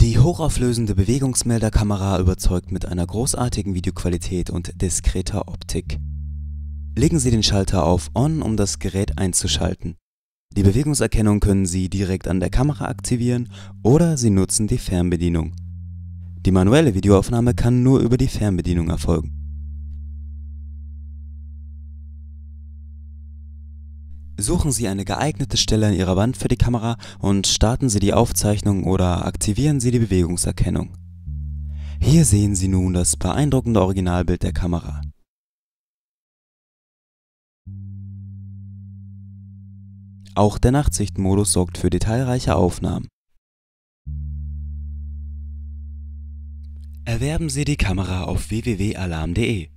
Die hochauflösende Bewegungsmelderkamera überzeugt mit einer großartigen Videoqualität und diskreter Optik. Legen Sie den Schalter auf On, um das Gerät einzuschalten. Die Bewegungserkennung können Sie direkt an der Kamera aktivieren oder Sie nutzen die Fernbedienung. Die manuelle Videoaufnahme kann nur über die Fernbedienung erfolgen Suchen Sie eine geeignete Stelle an Ihrer Wand für die Kamera und starten Sie die Aufzeichnung oder aktivieren Sie die Bewegungserkennung. Hier sehen Sie nun das beeindruckende Originalbild der Kamera. Auch der Nachtsichtmodus sorgt für detailreiche Aufnahmen. Erwerben Sie die Kamera auf www.alarm.de